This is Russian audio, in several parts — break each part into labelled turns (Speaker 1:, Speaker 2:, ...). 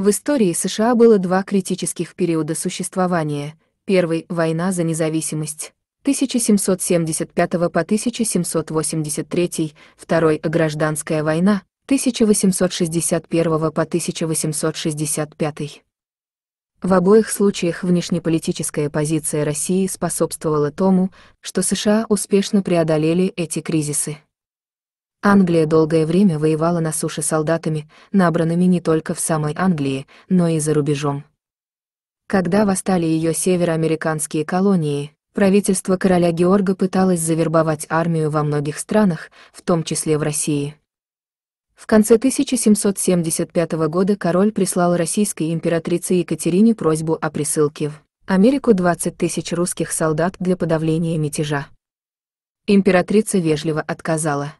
Speaker 1: В истории США было два критических периода существования. Первый – война за независимость. 1775 по 1783, второй – гражданская война, 1861 по 1865. В обоих случаях внешнеполитическая позиция России способствовала тому, что США успешно преодолели эти кризисы. Англия долгое время воевала на суше солдатами, набранными не только в самой Англии, но и за рубежом. Когда восстали ее североамериканские колонии, правительство короля Георга пыталось завербовать армию во многих странах, в том числе в России. В конце 1775 года король прислал российской императрице Екатерине просьбу о присылке в Америку 20 тысяч русских солдат для подавления мятежа. Императрица вежливо отказала.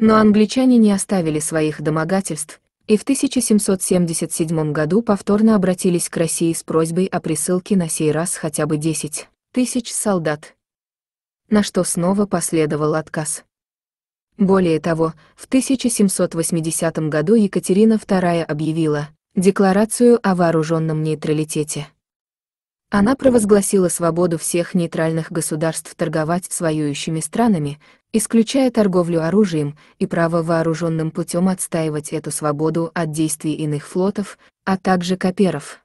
Speaker 1: Но англичане не оставили своих домогательств, и в 1777 году повторно обратились к России с просьбой о присылке на сей раз хотя бы 10 тысяч солдат. На что снова последовал отказ. Более того, в 1780 году Екатерина II объявила Декларацию о вооруженном нейтралитете. Она провозгласила свободу всех нейтральных государств торговать с воюющими странами, исключая торговлю оружием и право вооруженным путем отстаивать эту свободу от действий иных флотов, а также коперов.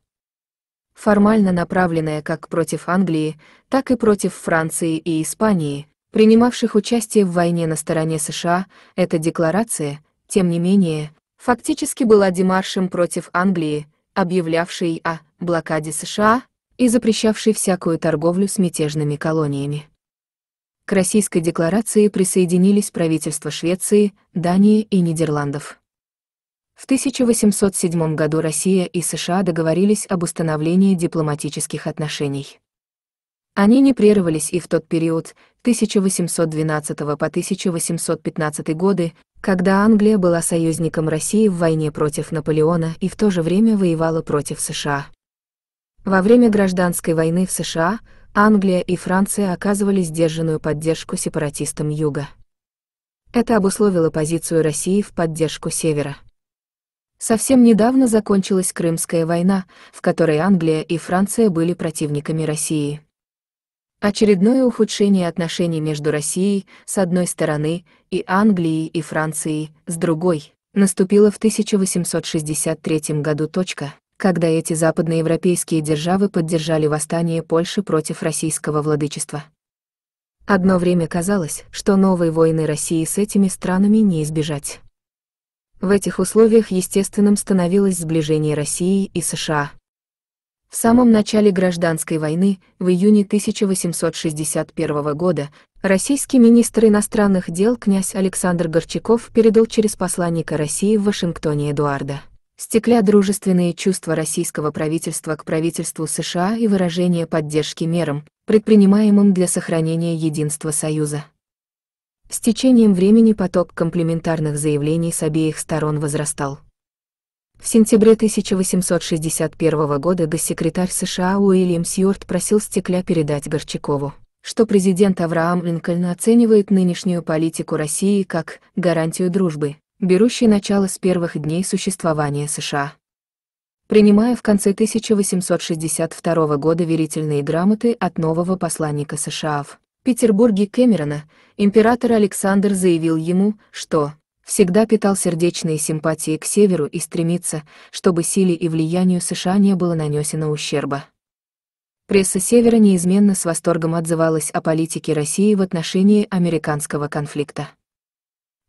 Speaker 1: Формально направленная как против Англии, так и против Франции и Испании, принимавших участие в войне на стороне США, эта декларация, тем не менее, фактически была демаршем против Англии, объявлявшей о блокаде США и запрещавший всякую торговлю с мятежными колониями. К Российской декларации присоединились правительства Швеции, Дании и Нидерландов. В 1807 году Россия и США договорились об установлении дипломатических отношений. Они не прерывались и в тот период, 1812 по 1815 годы, когда Англия была союзником России в войне против Наполеона и в то же время воевала против США. Во время гражданской войны в США Англия и Франция оказывали сдержанную поддержку сепаратистам Юга. Это обусловило позицию России в поддержку Севера. Совсем недавно закончилась Крымская война, в которой Англия и Франция были противниками России. Очередное ухудшение отношений между Россией, с одной стороны, и Англией и Францией, с другой, наступило в 1863 году когда эти западноевропейские державы поддержали восстание Польши против российского владычества. Одно время казалось, что новой войны России с этими странами не избежать. В этих условиях естественным становилось сближение России и США. В самом начале гражданской войны, в июне 1861 года, российский министр иностранных дел князь Александр Горчаков передал через посланника России в Вашингтоне Эдуарда стекля дружественные чувства российского правительства к правительству США и выражение поддержки мерам, предпринимаемым для сохранения единства Союза. С течением времени поток комплементарных заявлений с обеих сторон возрастал. В сентябре 1861 года госсекретарь США Уильям Сьюарт просил Стекля передать Горчакову, что президент Авраам Линкольн оценивает нынешнюю политику России как гарантию дружбы, берущий начало с первых дней существования США. Принимая в конце 1862 года верительные грамоты от нового посланника США в Петербурге Кэмерона, император Александр заявил ему, что всегда питал сердечные симпатии к северу и стремится, чтобы силе и влиянию США не было нанесено ущерба. Пресса Севера неизменно с восторгом отзывалась о политике России в отношении американского конфликта.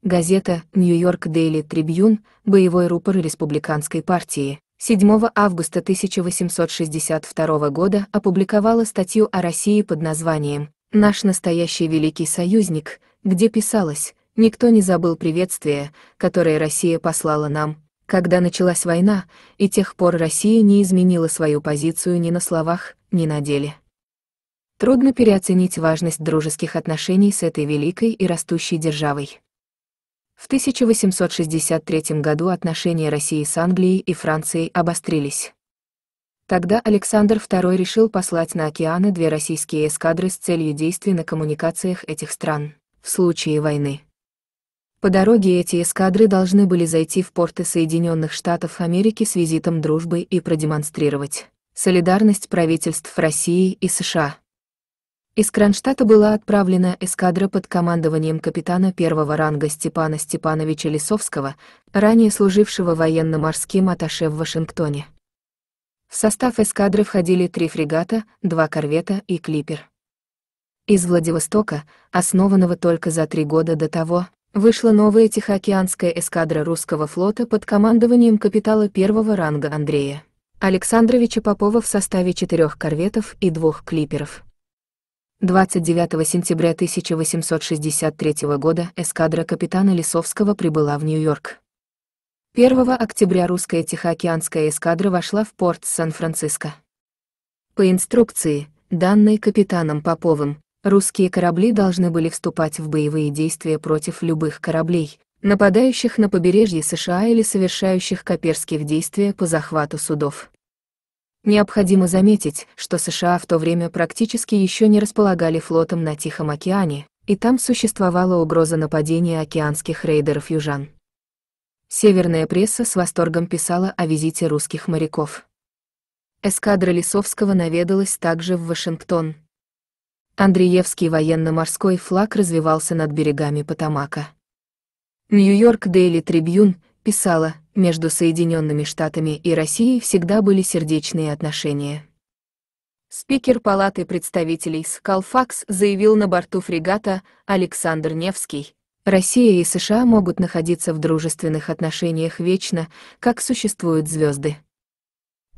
Speaker 1: Газета «Нью-Йорк Дейли Трибьюн», боевой рупор Республиканской партии, 7 августа 1862 года опубликовала статью о России под названием «Наш настоящий великий союзник», где писалось «Никто не забыл приветствие, которое Россия послала нам, когда началась война, и тех пор Россия не изменила свою позицию ни на словах, ни на деле». Трудно переоценить важность дружеских отношений с этой великой и растущей державой. В 1863 году отношения России с Англией и Францией обострились. Тогда Александр II решил послать на океаны две российские эскадры с целью действий на коммуникациях этих стран в случае войны. По дороге эти эскадры должны были зайти в порты Соединенных Штатов Америки с визитом дружбы и продемонстрировать солидарность правительств России и США. Из Кронштадта была отправлена эскадра под командованием капитана первого ранга Степана Степановича Лисовского, ранее служившего военно-морским аташе в Вашингтоне. В состав эскадры входили три фрегата, два корвета и клипер. Из Владивостока, основанного только за три года до того, вышла новая Тихоокеанская эскадра русского флота под командованием капитала первого ранга Андрея Александровича Попова в составе четырех корветов и двух клиперов. 29 сентября 1863 года эскадра капитана Лисовского прибыла в Нью-Йорк. 1 октября русская Тихоокеанская эскадра вошла в порт Сан-Франциско. По инструкции, данной капитаном Поповым, русские корабли должны были вступать в боевые действия против любых кораблей, нападающих на побережье США или совершающих коперских действия по захвату судов. Необходимо заметить, что США в то время практически еще не располагали флотом на Тихом океане, и там существовала угроза нападения океанских рейдеров-южан. Северная пресса с восторгом писала о визите русских моряков. Эскадра Лисовского наведалась также в Вашингтон. Андреевский военно-морской флаг развивался над берегами Потамака. Нью-Йорк Дейли Трибьюн писала, между Соединенными Штатами и Россией всегда были сердечные отношения. Спикер Палаты представителей Скалфакс заявил на борту фрегата Александр Невский. Россия и США могут находиться в дружественных отношениях вечно, как существуют звезды.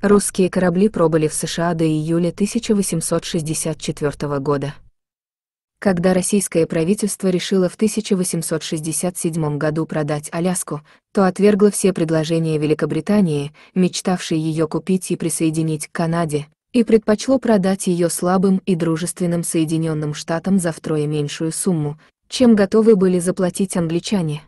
Speaker 1: Русские корабли пробыли в США до июля 1864 года. Когда российское правительство решило в 1867 году продать Аляску, то отвергло все предложения Великобритании, мечтавшей ее купить и присоединить к Канаде, и предпочло продать ее слабым и дружественным Соединенным Штатам за втрое меньшую сумму, чем готовы были заплатить англичане.